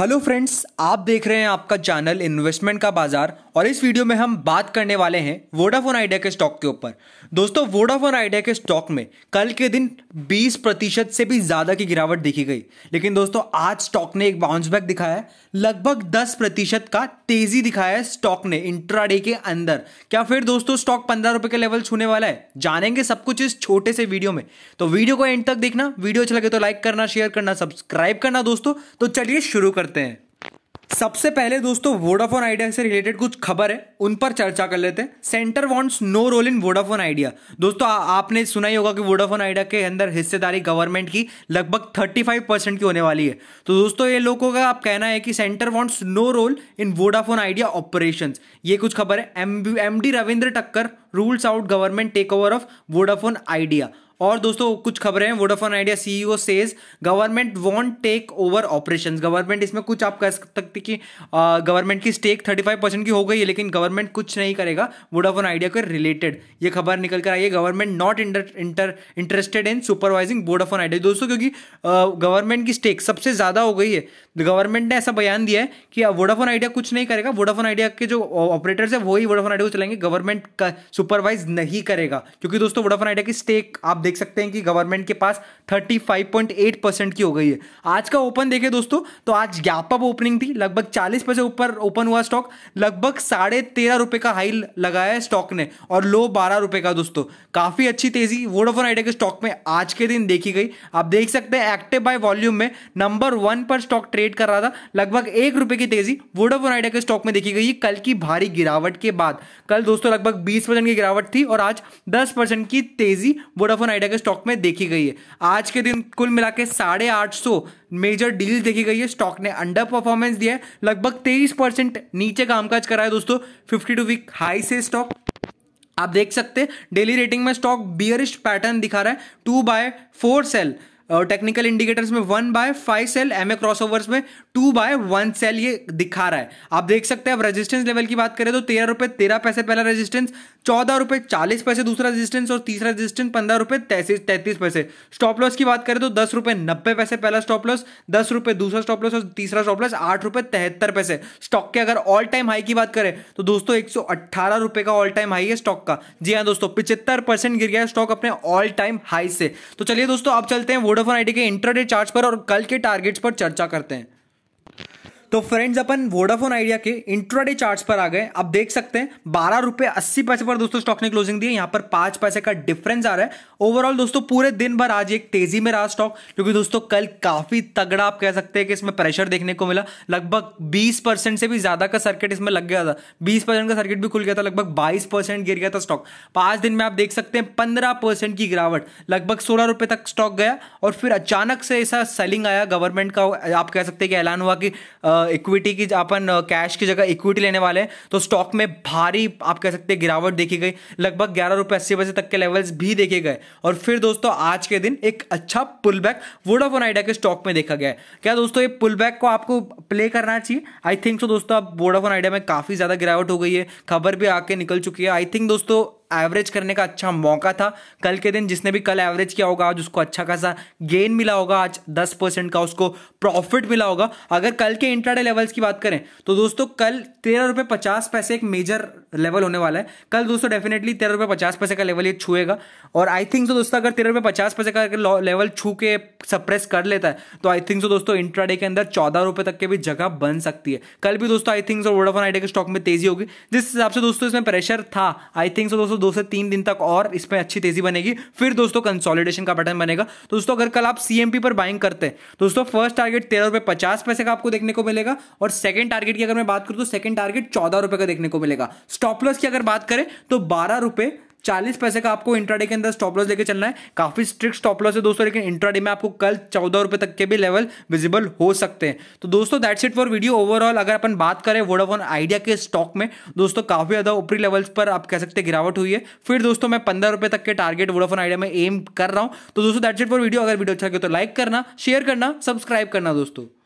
hello friends आप देख रहे हैं आपका चैनल इन्वेस्टमेंट का बाजार और इस वीडियो में हम बात करने वाले हैं वोडाफोन आइडिया के स्टॉक के ऊपर दोस्तों वोडाफोन आइडिया के स्टॉक में कल के दिन 20 प्रतिशत से भी ज़्यादा की गिरावट देखी गई लेकिन दोस्तों आज स्टॉक ने एक बाउंस बैक दिखाया है लगभग 10 प्रतिशत का तेज़ी दिखाया है स्टॉक ने इंट्राडे के अंदर क्या फिर दोस्तों स्टॉक पंद्रह रुपए के लेवल छूने वाला है जानेंगे सब कुछ इस छोटे से वीडियो में तो वीडियो को एंड तक देखना वीडियो अच्छा लगे तो लाइक करना शेयर करना सब्सक्राइब करना दोस्तों तो चलिए शुरू कर करते हैं सबसे पहले दोस्तों वोडाफोन आइडिया से रिलेटेड कुछ खबर है उन पर चर्चा कर लेते हैं centre wants no role in Vodafone Idea दोस्तों आ, आपने सुना ही होगा कि वोडाफोन आइडिया के अंदर हिस्सेदारी गवर्नमेंट की लगभग 35 परसेंट की होने वाली है तो दोस्तों ये लोगों का आप कहना है कि centre wants no role in Vodafone Idea operation ये कुछ खबर है M M Ravindra Takkar rules out government take over of Vodafone Idea और दोस्तों कुछ खबरें हैं Vodafone Idea CEO says government want take over operation government इसमें कुछ आप कह सकते कि गवर्नमेंट की स्टेक थर्टी फाइव परसेंट की हो गई है लेकिन गवर्नमेंट कुछ नहीं करेगा वोडाफोन आइडिया के रिलेटेड ये खबर निकल कर आई है government not inter interested in supervising Vodafone Idea दोस्तों क्योंकि गवर्नमेंट की स्टेक सबसे ज़्यादा हो गई है गवर्नमेंट ने ऐसा बयान दिया है कि वोडाफोन आइडिया कुछ नहीं करेगा वोडाफोन आइडिया के जो ऑपरेटर्स है वही वोडाफोन आइडिया को चलाएंगे गवर्नमेंट का सुपरवाइज नहीं करेगा क्योंकि दोस्तों वोडाफोन आइडिया की स्टेक आप देख सकते हैं कि गवर्नमेंट के पास 35.8 परसेंट की हो गई है आज का ओपन देखे दोस्तों तो आज ग्यापअप ओपनिंग थी लगभग 40 पैसे ऊपर ओपन हुआ स्टॉक लगभग साढ़े तेरह रुपये का हाई लगाया है स्टॉक ने और लो बारह रुपये का दोस्तों काफ़ी अच्छी तेज़ी वोडाफोन आइडिया के स्टॉक में आज के दिन देखी गई आप देख सकते हैं एक्टिव बाय वॉल्यूम में नंबर वन पर स्टॉक ट्रेड कर रहा था लगभग एक रुपये की तेज़ी वोडाफोन आइडिया के स्टॉक में देखी गई कल की भारी गिरावट के बाद कल दोस्तों लगभग बीस की गिरावट थी और आज दस की तेज़ी वोडाफोन आइडिया आइडिया के स्टॉक में देखी गई है आज के दिन कुल मिला के साढ़े आठ सौ मेजर डील देखी गई है स्टॉक ने अंडर परफॉर्मेंस दिया है लगभग तेईस परसेंट नीचे कामकाज करा है दोस्तों फिफ्टी टू वीक हाई से स्टॉक आप देख सकते हैं डेली रेटिंग में स्टॉक बियरिस्ट पैटर्न दिखा रहा है टू बाय फोर सेल और टेक्निकल इंडिकेटर्स में one buy five sell M A crossovers में टू बाय वन सेल ये दिखा रहा है आप देख सकते हैं अब रेजिस्टेंस लेवल की बात करें तो तेरह रुपये तेरह पैसे पहला रेजिस्टेंस चौदह रुपये चालीस पैसे दूसरा रेजिस्टेंस और तीसरा रेजिस्टेंस पंद्रह रुपये तैतीस तैतीस पैसे स्टॉप लॉस की बात करें तो दस रुपये नब्बे पैसे पहला स्टॉप लॉस दस रुपये दूसरा स्टॉप लॉस और तीसरा स्टॉप लॉस आठ रुपये तिहत्तर पैसे स्टॉक के अगर ऑल टाइम हाई की बात करें तो दोस्तों एक सौ अट्ठारह रुपये का ऑल टाइम हाई है स्टॉक का जी हाँ दोस्तों पिछहत्तर परसेंट गिर गया स्टॉक अपने ऑल टाइम हाई से तो चलिए दोस्तों अब चलते हैं वोडा वोडाफोन आइडिया के इंटरनेट चार्ज पर और कल के टारगेट्स पर चर्चा करते हैं तो फ्रेंड्स अपन वोडाफोन आइडिया के इंट्राडे चार्ट्स पर आ गए आप देख सकते हैं बारह रुपए अस्सी पैसे पर दोस्तों स्टॉक ने क्लोजिंग दी है पर पांच पैसे का डिफरेंस आ रहा है ओवरऑल दोस्तों पूरे दिन भर आज एक तेजी में रहा स्टॉक क्योंकि दोस्तों कल काफी तगड़ा आप कह सकते हैं कि इसमें प्रेशर देखने को मिला लगभग बीस से भी ज्यादा का सर्किट इसमें लग गया था बीस का सर्किट भी खुल गया था लगभग बाईस गिर गया था स्टॉक पांच दिन में आप देख सकते हैं पंद्रह की गिरावट लगभग सोलह रुपए तक स्टॉक गया और फिर अचानक से ऐसा सेलिंग आया गवर्नमेंट का आप कह सकते हैं कि ऐलान हुआ कि आ, इक्विटी की अपन कैश की जगह इक्विटी लेने वाले हैं तो स्टॉक में भारी आप कह सकते हैं गिरावट देखी गई लगभग ग्यारह रुपए अस्सी बजे तक के लेवल्स भी देखे गए और फिर दोस्तों आज के दिन एक अच्छा पुल बैक वोडाफोन आइडिया के स्टॉक में देखा गया है क्या दोस्तों ये पुल बैक को आपको प्ले करना चाहिए आई थिंक सो दोस्तों अब वोडाफोन आइडिया में काफ़ी ज़्यादा गिरावट हो गई है खबर भी आके निकल चुकी है आई थिंक दोस्तों एवरेज करने का अच्छा मौका था कल के दिन जिसने भी कल एवरेज किया होगा आज उसको अच्छा खासा गेन मिला होगा आज दस परसेंट का उसको प्रॉफिट मिला होगा अगर कल के इंट्राडे लेवल्स की बात करें तो दोस्तों कल तेरह रुपये पचास पैसे एक मेजर लेवल होने वाला है कल दोस्तों डेफिनेटली तेरह रुपये पचास पैसे का लेवल ये छुएगा और आई थिंक सो दोस्तों अगर तेरह रुपये पचास पैसे का लेवल छू के सप्रेस कर लेता है तो आई थिंक सो दोस्तों इंट्राडे के अंदर चौदह रुपये तक के भी जगह बन सकती है कल भी दोस्तों I think so Vodafone Idea के स्टॉक में तेजी होगी जिस हिसाब से दोस्तों इसमें प्रेशर था आई थिंक सो दोस्तों दोस्तों दो से तीन दिन तक और इसमें अच्छी तेजी बनेगी फिर दोस्तों कंसोलिडेशन का बटन बनेगा दोस्तों अगर कल आप सीएमपी पर बाइंग करते हैं दोस्तों फर्स्ट टारगेट तेरह रुपए पचास पैसे का आपको देखने को मिलेगा और सेकंड टारगेट की अगर मैं बात करूं तो सेकंड टारगेट चौदह रुपए का देखने को मिलेगा स्टॉपलस की अगर बात करें तो बारह रुपए चालीस पैसे का आपको इंट्राडे के अंदर स्टॉप लॉस लेके चलना है काफी स्ट्रिक्ट स्टॉप लॉस है दोस्तों लेकिन इंट्राडे में आपको कल चौदह रुपए तक के भी लेवल विजिबल हो सकते हैं तो दोस्तों that's it for video overall अगर अपन बात करें वोडाफोन आइडिया के स्टॉक में दोस्तों काफी ज्यादा ऊपरी लेवल्स पर आप कह सकते गिरावट हुई है फिर दोस्तों मैं पंद्रह रुपए तक के टारगेट वोडाफोन आइडिया में एम कर रहा हूं तो दोस्तों दैट्स इट फॉर वीडियो अगर वीडियो अच्छा लगे तो लाइक करना शेयर करना सब्सक्राइब करना दोस्तों